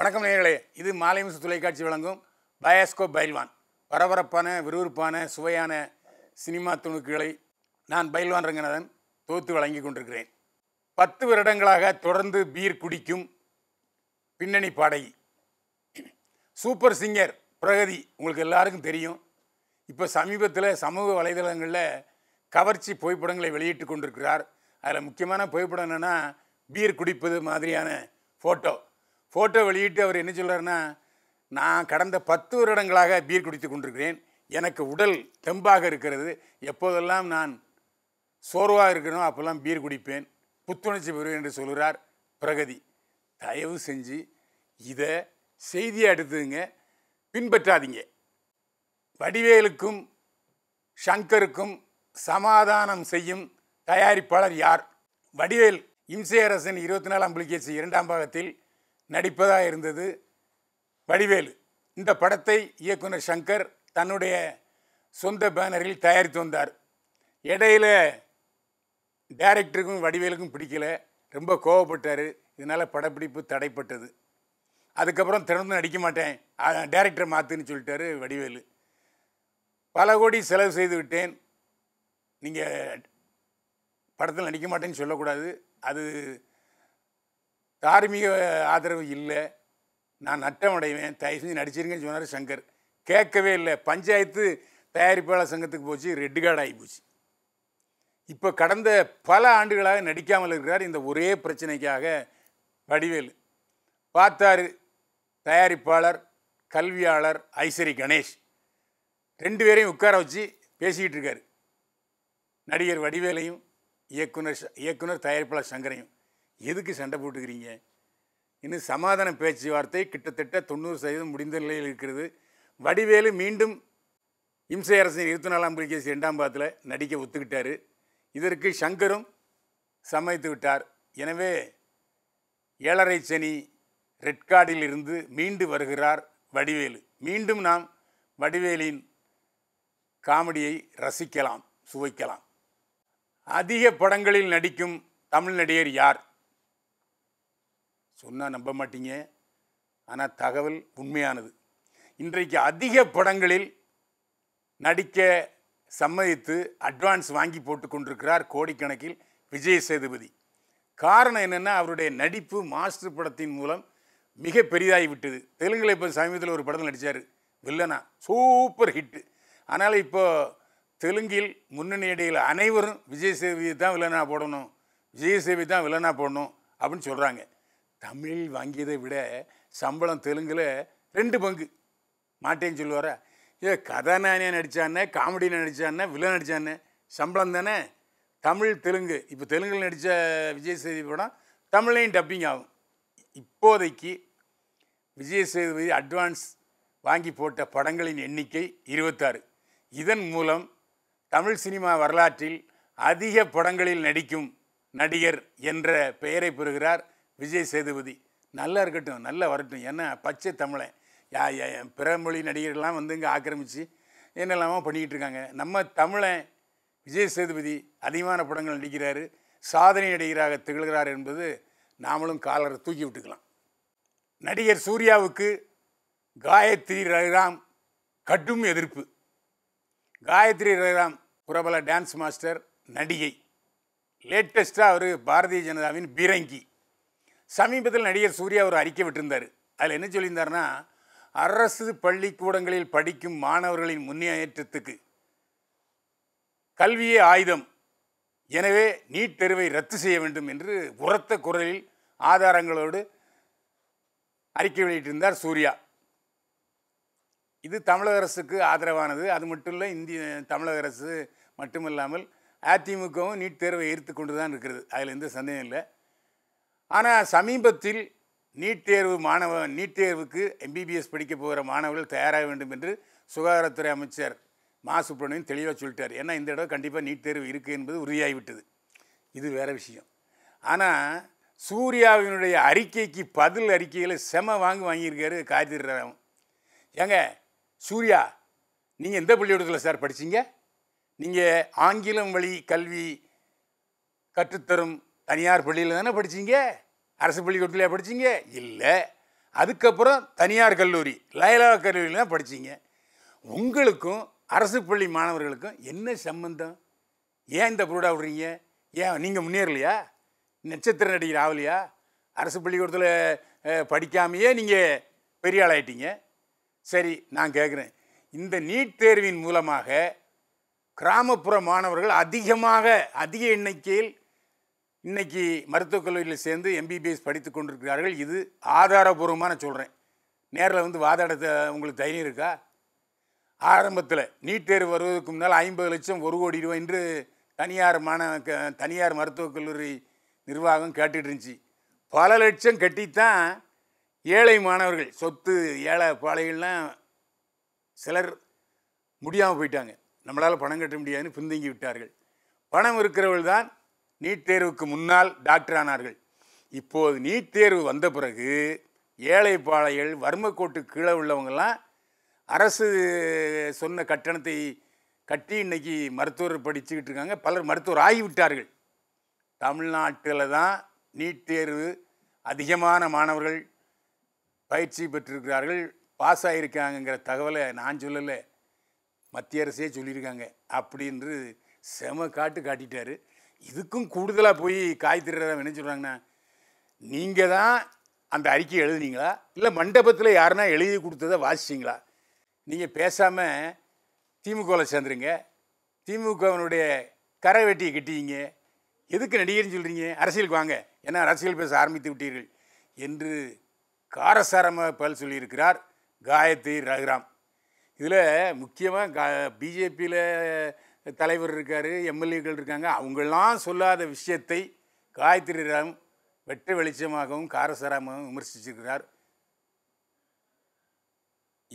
வணக்கம் நேர்களே இது மாலை மிசு தொலைக்காட்சி வழங்கும் பயாஸ்கோ பைல்வான் பரபரப்பான விறுவிறுப்பான சுவையான சினிமா துணுக்குகளை நான் பைல்வான் ரங்கநாதன் தோத்து வழங்கி கொண்டிருக்கிறேன் பத்து வருடங்களாக தொடர்ந்து பீர் குடிக்கும் பின்னணி பாடகி சூப்பர் சிங்கர் பிரகதி உங்களுக்கு எல்லாருக்கும் தெரியும் இப்போ சமீபத்தில் சமூக வலைதளங்களில் கவர்ச்சி புகைப்படங்களை வெளியிட்டு கொண்டிருக்கிறார் அதில் முக்கியமான புகைப்படம் என்னென்னா பீர் குடிப்பது மாதிரியான ஃபோட்டோ ஃபோட்டோ வெளியிட்டு அவர் என்ன சொல்கிறாருன்னா நான் கடந்த பத்து வருடங்களாக பீர் குடித்து கொண்டிருக்கிறேன் எனக்கு உடல் தெம்பாக இருக்கிறது எப்போதெல்லாம் நான் சோர்வாக இருக்கணும் அப்போல்லாம் பீர் குடிப்பேன் புத்துணர்ச்சி பெறுவேன் என்று சொல்கிறார் பிரகதி தயவு செஞ்சு இதை செய்தியை எடுத்துங்க பின்பற்றாதீங்க வடிவேலுக்கும் ஷங்கருக்கும் சமாதானம் செய்யும் தயாரிப்பாளர் யார் வடிவேல் இம்சையரசன் இருபத்தி நாலாம் புலிகேசி இரண்டாம் பாகத்தில் நடிப்பதாக இருந்தது வடிவேலு இந்த படத்தை இயக்குனர் சங்கர் தன்னுடைய சொந்த பேனரில் தயாரித்து வந்தார் இடையில டைரக்டருக்கும் வடிவேலுக்கும் பிடிக்கல ரொம்ப கோவப்பட்டார் இதனால் படப்பிடிப்பு தடைப்பட்டது அதுக்கப்புறம் திறந்து நடிக்க மாட்டேன் டேரக்டர் மாற்றுன்னு சொல்லிட்டாரு வடிவேலு பல கோடி செலவு செய்து விட்டேன் நீங்கள் படத்தில் நடிக்க மாட்டேன்னு சொல்லக்கூடாது அது தார்மீக ஆதரவு இல்லை நான் நட்டம் அடைவேன் தயவு செஞ்சு நடிச்சிருங்கன்னு சொன்னார் சங்கர் கேட்கவே இல்லை பஞ்சாயத்து தயாரிப்பாளர் சங்கத்துக்கு போச்சு ரெட்டு கார்டு ஆகி போச்சு இப்போ கடந்த பல ஆண்டுகளாக நடிக்காமல் இருக்கிறார் இந்த ஒரே பிரச்சனைக்காக வடிவேலு பார்த்தாரு தயாரிப்பாளர் கல்வியாளர் ஐஸ்வரி கணேஷ் ரெண்டு பேரையும் உட்கார வச்சு பேசிக்கிட்டு இருக்காரு நடிகர் வடிவேலையும் இயக்குனர் இயக்குனர் தயாரிப்பாளர் சங்கரையும் எதுக்கு சண்டை போட்டுக்கிறீங்க இன்னும் சமாதான பேச்சுவார்த்தை கிட்டத்தட்ட தொண்ணூறு சதவீதம் முடிந்த நிலையில் இருக்கிறது வடிவேலு மீண்டும் இம்சை அரசின் இருபத்தி நாலாம் பிரிகேசி ரெண்டாம் பாதத்தில் நடிக்க ஒத்துக்கிட்டார் இதற்கு சங்கரும் சமைத்து விட்டார் எனவே ஏழரை சனி ரெட் கார்டில் இருந்து மீண்டு வருகிறார் வடிவேலு மீண்டும் நாம் வடிவேலின் காமெடியை ரசிக்கலாம் சுவைக்கலாம் அதிக படங்களில் நடிக்கும் தமிழ் நடிகர் யார் சொன்னால் நம்ப மாட்டீங்க ஆனால் தகவல் உண்மையானது இன்றைக்கு அதிக படங்களில் நடிக்க சம்மதித்து அட்வான்ஸ் வாங்கி போட்டு கொண்டிருக்கிறார் கோடிக்கணக்கில் விஜய் சேதுபதி காரணம் என்னென்னா அவருடைய நடிப்பு மாஸ்டர் படத்தின் மூலம் மிக பெரிதாகி விட்டது தெலுங்கில் இப்போ சமீபத்தில் ஒரு படத்தில் நடித்தார் வில்லனா சூப்பர் ஹிட்டு ஆனால் இப்போது தெலுங்கில் முன்னணி இடையில் அனைவரும் விஜய் சேதுபதி தான் வில்லனா போடணும் விஜய் சேதுபதி தான் வில்லனா போடணும் அப்படின்னு சொல்கிறாங்க தமிழ் வாங்கியதை விட சம்பளம் தெலுங்கில் ரெண்டு பங்கு மாட்டேன்னு சொல்லுவாரா ஏ கதாநாயனியாக நடித்தானே காமெடியில் நடித்தானே வில்லன் நடித்தானே சம்பளம் தானே தமிழ் தெலுங்கு இப்போ தெலுங்கில் நடித்த விஜய் சேதுபதி படம் தமிழையும் டப்பிங் ஆகும் இப்போதைக்கு விஜய் சேதுபதி அட்வான்ஸ் வாங்கி போட்ட படங்களின் எண்ணிக்கை இருபத்தாறு இதன் மூலம் தமிழ் சினிமா வரலாற்றில் அதிக படங்களில் நடிக்கும் நடிகர் என்ற பெயரை பெறுகிறார் விஜய் சேதுபதி நல்லா இருக்கட்டும் நல்லா வரட்டும் ஏன்னா பச்சை தமிழன் யா பிற மொழி நடிகர்கள்லாம் வந்து இங்கே ஆக்கிரமித்து என்னெல்லாமோ பண்ணிக்கிட்டு இருக்காங்க நம்ம தமிழன் விஜய் சேதுபதி அதிகமான படங்கள் நடிக்கிறாரு சாதனை நடிகராக திகழ்கிறார் என்பது நாமளும் காலரை தூக்கி விட்டுக்கலாம் நடிகர் சூர்யாவுக்கு காயத்ரி ரகுராம் கடும் எதிர்ப்பு காயத்ரி ரகுராம் பிரபல டான்ஸ் மாஸ்டர் நடிகை லேட்டஸ்ட்டாக அவர் பாரதிய ஜனதாவின் பீரங்கி சமீபத்தில் நடிகர் சூர்யா ஒரு அறிக்கை விட்டிருந்தார் அதில் என்ன சொல்லியிருந்தார்னா அரசு பள்ளிக்கூடங்களில் படிக்கும் மாணவர்களின் முன்னேற்றத்துக்கு கல்வியே ஆயுதம் எனவே நீட் தேர்வை ரத்து செய்ய வேண்டும் என்று உரத்த குரலில் ஆதாரங்களோடு அறிக்கை வெளியிட்டிருந்தார் சூர்யா இது தமிழக அரசுக்கு ஆதரவானது அது மட்டும் இல்லை இந்திய தமிழக அரசு மட்டுமில்லாமல் அதிமுகவும் நீட் தேர்வை எதிர்த்து கொண்டு தான் இருக்கிறது அதில் எந்த சந்தேகம் இல்லை ஆனால் சமீபத்தில் நீட் தேர்வு மாணவ நீட் தேர்வுக்கு எம்பிபிஎஸ் படிக்க போகிற மாணவர்கள் தயாராக வேண்டும் என்று சுகாதாரத்துறை அமைச்சர் மா சுப்பிரமணியன் தெளிவாக சொல்லிட்டார் ஏன்னா இந்த இடம் கண்டிப்பாக நீட் தேர்வு இருக்குது என்பது உறுதியாகிவிட்டது இது வேறு விஷயம் ஆனால் சூர்யாவினுடைய அறிக்கைக்கு பதில் அறிக்கையில் செம வாங்கி வாங்கியிருக்காரு காதிர் ஏங்க சூர்யா நீங்கள் எந்த பள்ளிக்கூடத்தில் சார் படிச்சிங்க நீங்கள் ஆங்கிலம் வழி கல்வி கற்றுத்தரும் தனியார் பள்ளியில் தானே படிச்சிங்க அரசு பள்ளிக்கூடத்துல படிச்சிங்க இல்லை அதுக்கப்புறம் தனியார் கல்லூரி லயலா கல்லூரியில் தான் படிச்சிங்க உங்களுக்கும் அரசு பள்ளி மாணவர்களுக்கும் என்ன சம்பந்தம் ஏன் இந்த புரோடா விடுறீங்க ஏன் நீங்கள் முன்னேறலையா நட்சத்திர நடிகர் ஆகலையா அரசு பள்ளிக்கூடத்தில் படிக்காமையே நீங்கள் பெரிய ஆளாயிட்டீங்க சரி நான் கேட்குறேன் இந்த நீட் தேர்வின் மூலமாக கிராமப்புற மாணவர்கள் அதிகமாக அதிக எண்ணிக்கையில் இன்றைக்கி மருத்துவக் கல்லூரியில் சேர்ந்து எம்பிபிஎஸ் படித்து கொண்டிருக்கிறார்கள் இது ஆதாரபூர்வமாக நான் சொல்கிறேன் நேரில் வந்து வாதாட உங்களுக்கு தைரியம் இருக்கா ஆரம்பத்தில் நீட் தேர்வு வருவதற்கு முன்னால் ஐம்பது லட்சம் ஒரு கோடி ரூபாய் என்று தனியார் மாணவ தனியார் மருத்துவக் கல்லூரி நிர்வாகம் கேட்டுட்டு இருந்துச்சு பல லட்சம் கட்டித்தான் ஏழை மாணவர்கள் சொத்து ஏழை பாலைகள்லாம் சிலர் முடியாமல் போயிட்டாங்க நம்மளால் பணம் கட்ட முடியாதுன்னு பின்தங்கி விட்டார்கள் பணம் இருக்கிறவள் தான் நீட் தேர்வுக்கு முன்னால் டாக்டர் ஆனார்கள் இப்போது நீட் தேர்வு வந்த பிறகு ஏழை பாழைகள் வர்மக்கோட்டு கீழே உள்ளவங்கெல்லாம் அரசு சொன்ன கட்டணத்தை கட்டி இன்றைக்கி மருத்துவர் படிச்சுக்கிட்டு இருக்காங்க பலர் மருத்துவர் ஆகிவிட்டார்கள் தமிழ்நாட்டில் தான் நீட் தேர்வு அதிகமான மாணவர்கள் பயிற்சி பெற்றிருக்கிறார்கள் பாஸ் ஆகியிருக்காங்கங்கிற தகவலை நான் சொல்லலை மத்திய அரசே சொல்லியிருக்காங்க அப்படின்று செம காட்டு காட்டிட்டார் இதுக்கும் கூடுதலாக போய் காய் திருடுறவன் என்ன சொல்கிறாங்கண்ணா நீங்கள் தான் அந்த அறிக்கையை எழுதுனீங்களா இல்லை மண்டபத்தில் யாருன்னா எழுதி கொடுத்ததை வாசிச்சிங்களா நீங்கள் பேசாமல் திமுகவில் சேர்ந்துருங்க திமுகவினுடைய கரை வெட்டியை கிட்டிங்க எதுக்கு நடிகர்னு சொல்கிறீங்க அரசியலுக்கு வாங்க ஏன்னா அரசியல் பேச ஆரம்பித்து விட்டீர்கள் என்று காரசாரமாக பல் சொல்லியிருக்கிறார் காயத்ரி ரகுராம் இதில் முக்கியமாக கா பிஜேபியில் தலைவர் இருக்கார் எம்எல்ஏக்கள் இருக்காங்க அவங்களாம் சொல்லாத விஷயத்தை காயத்ரி ராம் வெற்றி வெளிச்சமாகவும் காரசாராமாகவும் விமர்சிச்சிருக்கிறார்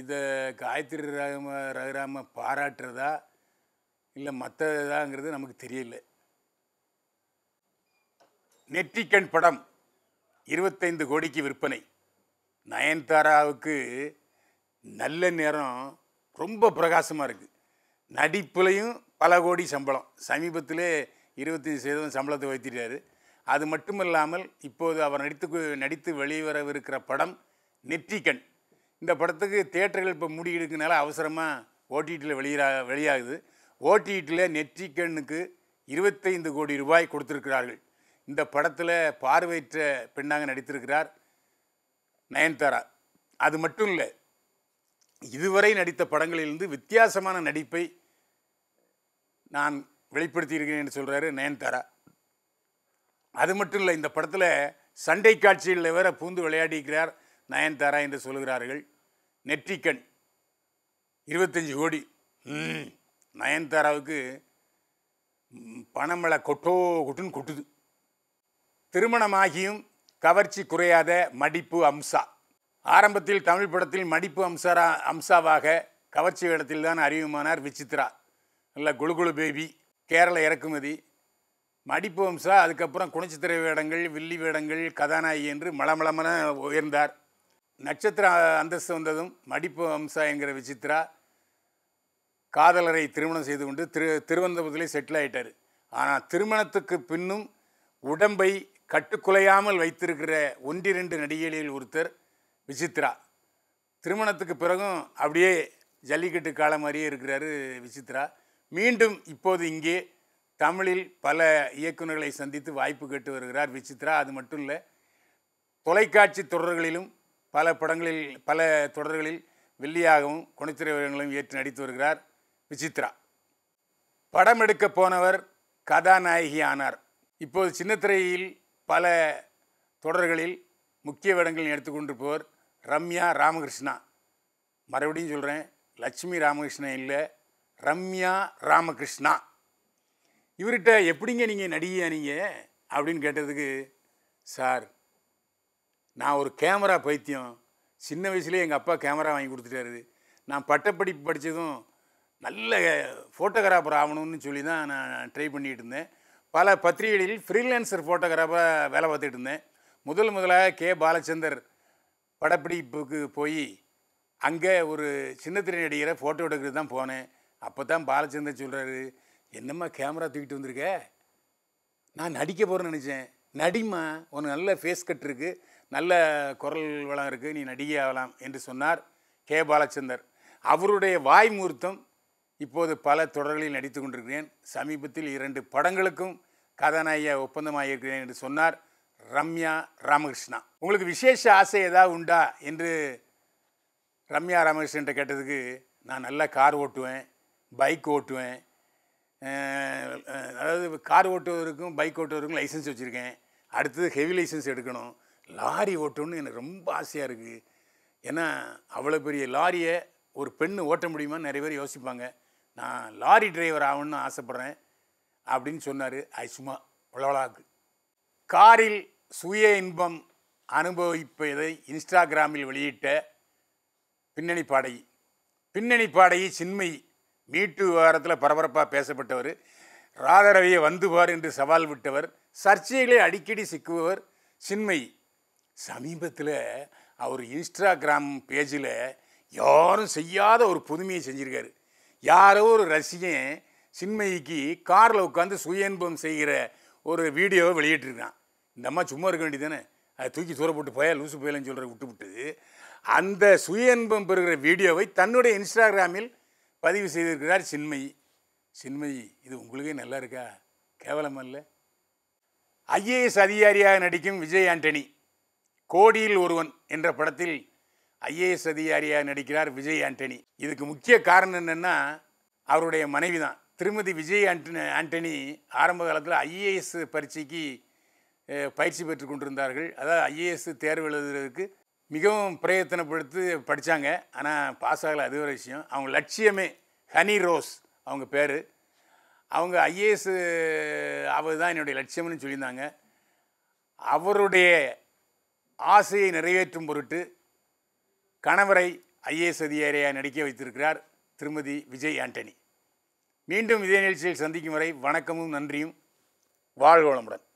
இதை காயத்ரி ராம ரகுராம பாராட்டுறதா இல்லை மற்றதாங்கிறது நமக்கு தெரியல நெற்றிக்கண் படம் இருபத்தைந்து கோடிக்கு விற்பனை நயன்தாராவுக்கு நல்ல நேரம் ரொம்ப பிரகாசமாக இருக்குது நடிப்புலையும் பல கோடி சம்பளம் சமீபத்திலே இருபத்தஞ்சி சதவீதம் சம்பளத்தை வைத்திருக்காரு அது மட்டும் இல்லாமல் இப்போது அவர் நடித்து நடித்து வெளிவரவிருக்கிற படம் நெற்றிக்கண் இந்த படத்துக்கு தேட்டர்கள் இப்போ மூடிக்கிடுக்கனால அவசரமாக ஓடிடியில் வெளியா வெளியாகுது ஓடிடியில் நெற்றிக்கண்ணுக்கு இருபத்தைந்து கோடி ரூபாய் கொடுத்துருக்கிறார்கள் இந்த படத்தில் பார்வையற்ற பெண்ணாக நடித்திருக்கிறார் நயன்தாரா அது மட்டும் இல்லை இதுவரை நடித்த படங்களிலிருந்து வித்தியாசமான நடிப்பை நான் வெளிப்படுத்தியிருக்கிறேன் என்று சொல்கிறாரு நயன்தாரா அது மட்டும் இல்லை இந்த படத்தில் சண்டை காட்சிகளில் வேற பூந்து விளையாடிக்கிறார் நயன்தாரா என்று சொல்கிறார்கள் நெற்றிக்கண் இருபத்தஞ்சி கோடி நயன்தாராவுக்கு பணமழை கொட்டோ கொட்டுன்னு கொட்டுது திருமணமாகியும் கவர்ச்சி குறையாத மடிப்பு அம்சா ஆரம்பத்தில் தமிழ் படத்தில் மடிப்பு அம்சாரா அம்சாவாக கவர்ச்சி இடத்தில் தான் அறிவுமானார் விசித்ரா நல்ல குழு பேபி கேரள இறக்குமதி மடிப்பு வம்சா அதுக்கப்புறம் குணச்சித்திரை வேடங்கள் வில்லி வேடங்கள் கதாநாயகி என்று மலமளமன உயர்ந்தார் நட்சத்திர அந்தஸ்து வந்ததும் மடிப்பு வம்சா என்கிற விசித்ரா காதலரை திருமணம் செய்து கொண்டு திரு திருவனந்தபுரத்திலே செட்டில் ஆகிட்டார் ஆனால் திருமணத்துக்கு பின்னும் உடம்பை கட்டுக்குலையாமல் வைத்திருக்கிற ஒன்றிரண்டு நடிகைகளில் ஒருத்தர் விசித்ரா திருமணத்துக்கு பிறகும் அப்படியே ஜல்லிக்கட்டு காலம் மாதிரியே இருக்கிறாரு விசித்ரா மீண்டும் இப்போது இங்கே தமிழில் பல இயக்குநர்களை சந்தித்து வாய்ப்பு கேட்டு வருகிறார் விசித்ரா அது மட்டும் இல்லை தொலைக்காட்சி தொடர்களிலும் பல படங்களில் பல தொடர்களில் வெள்ளியாகவும் குணச்சிறைவர்களும் ஏற்று நடித்து வருகிறார் விசித்ரா படம் எடுக்க போனவர் கதாநாயகி ஆனார் இப்போது சின்னத்திரையில் பல தொடர்களில் முக்கிய எடுத்துக்கொண்டு எடுத்துக்கொண்டிருப்பவர் ரம்யா ராமகிருஷ்ணா மறுபடியும் சொல்கிறேன் லட்சுமி ராமகிருஷ்ணன் இல்லை ரம்யா ராமகிருஷ்ணா இவர்கிட்ட எப்படிங்க நீங்கள் நீங்கள் அப்படின்னு கேட்டதுக்கு சார் நான் ஒரு கேமரா பைத்தியம் சின்ன வயசுலேயே எங்கள் அப்பா கேமரா வாங்கி கொடுத்துட்டாரு நான் பட்டப்படிப்பு படித்ததும் நல்ல ஃபோட்டோகிராஃபர் ஆகணும்னு சொல்லி தான் நான் ட்ரை பண்ணிகிட்டு இருந்தேன் பல பத்திரிகைகளில் ஃப்ரீலான்சர் ஃபோட்டோகிராஃபராக வேலை பார்த்துட்டு இருந்தேன் முதல் முதலாக கே பாலச்சந்தர் படப்பிடிப்புக்கு போய் அங்கே ஒரு சின்னத்திரை நடிகரை ஃபோட்டோ எடுக்கிறது தான் போனேன் அப்போ தான் பாலச்சந்தர் சொல்கிறாரு என்னம்மா கேமரா தூக்கிட்டு வந்திருக்க நான் நடிக்க போகிறேன்னு நினச்சேன் நடிமா உனக்கு நல்ல ஃபேஸ் கட் இருக்குது நல்ல குரல் வளம் இருக்குது நீ நடிகை ஆகலாம் என்று சொன்னார் கே பாலச்சந்தர் அவருடைய வாய் முகூர்த்தம் இப்போது பல தொடர்களில் நடித்து கொண்டிருக்கிறேன் சமீபத்தில் இரண்டு படங்களுக்கும் கதாநாயக ஒப்பந்தமாக இருக்கிறேன் என்று சொன்னார் ரம்யா ராமகிருஷ்ணா உங்களுக்கு விசேஷ ஆசை ஏதாவது உண்டா என்று ரம்யா ராமகிருஷ்ணன் கேட்டதுக்கு நான் நல்லா கார் ஓட்டுவேன் பைக் ஓட்டுவேன் அதாவது கார் ஓட்டுவதற்கும் பைக் ஓட்டுவதற்கும் லைசன்ஸ் வச்சுருக்கேன் அடுத்தது ஹெவி லைசன்ஸ் எடுக்கணும் லாரி ஓட்டணும்னு எனக்கு ரொம்ப ஆசையாக இருக்குது ஏன்னா அவ்வளோ பெரிய லாரியை ஒரு பெண்ணு ஓட்ட முடியுமான்னு நிறைய பேர் யோசிப்பாங்க நான் லாரி டிரைவர் ஆகணும்னு ஆசைப்பட்றேன் அப்படின்னு சொன்னார் அது சும்மா உளவலாக்கு காரில் சுய இன்பம் அனுபவிப்பதை இன்ஸ்டாகிராமில் வெளியிட்ட பின்னணி பாடகி பின்னணி பாடகி சின்மை மீட்டு விவகாரத்தில் பரபரப்பாக பேசப்பட்டவர் ராதரவியை வந்துவார் என்று சவால் விட்டவர் சர்ச்சைகளை அடிக்கடி சிக்குபவர் சின்மை சமீபத்தில் அவர் இன்ஸ்டாகிராம் பேஜில் யாரும் செய்யாத ஒரு புதுமையை செஞ்சுருக்காரு யாரோ ஒரு ரசிகன் சின்மயிக்கு காரில் உட்காந்து சுயன்பம் செய்கிற ஒரு வீடியோவை வெளியிட்டிருக்கான் இந்த அம்மா சும்மா இருக்க வேண்டியது தானே அதை தூக்கி தூர போட்டு போயா லூசு போயலன்னு சொல்கிற விட்டு விட்டு அந்த சுயன்பம் பெறுகிற வீடியோவை தன்னுடைய இன்ஸ்டாகிராமில் பதிவு செய்திருக்கிறார் சின்மை சின்மை இது உங்களுக்கே நல்லா இருக்கா கேவலம் அல்ல ஐஏஎஸ் அதிகாரியாக நடிக்கும் விஜய் ஆண்டனி கோடியில் ஒருவன் என்ற படத்தில் ஐஏஎஸ் அதிகாரியாக நடிக்கிறார் விஜய் ஆண்டனி இதுக்கு முக்கிய காரணம் என்னென்னா அவருடைய மனைவி தான் திருமதி விஜய் ஆண்டனி ஆண்டனி ஆரம்ப காலத்தில் ஐஏஎஸ் பரீட்சைக்கு பயிற்சி பெற்று கொண்டிருந்தார்கள் அதாவது ஐஏஎஸ் தேர்வு எழுதுறதுக்கு மிகவும் பிரயத்தனப்படுத்தி படித்தாங்க ஆனால் பாஸ் ஆகலை அது ஒரு விஷயம் அவங்க லட்சியமே ஹனி ரோஸ் அவங்க பேர் அவங்க ஐஏஎஸ் ஆவது தான் என்னுடைய லட்சியம்னு சொல்லியிருந்தாங்க அவருடைய ஆசையை நிறைவேற்றும் பொருட்டு கணவரை ஐஏஎஸ் அதிகாரியாக நடிக்க வைத்திருக்கிறார் திருமதி விஜய் ஆண்டனி மீண்டும் இதே நிகழ்ச்சியில் சந்திக்கும் வரை வணக்கமும் நன்றியும் வாழ்வளமுடன்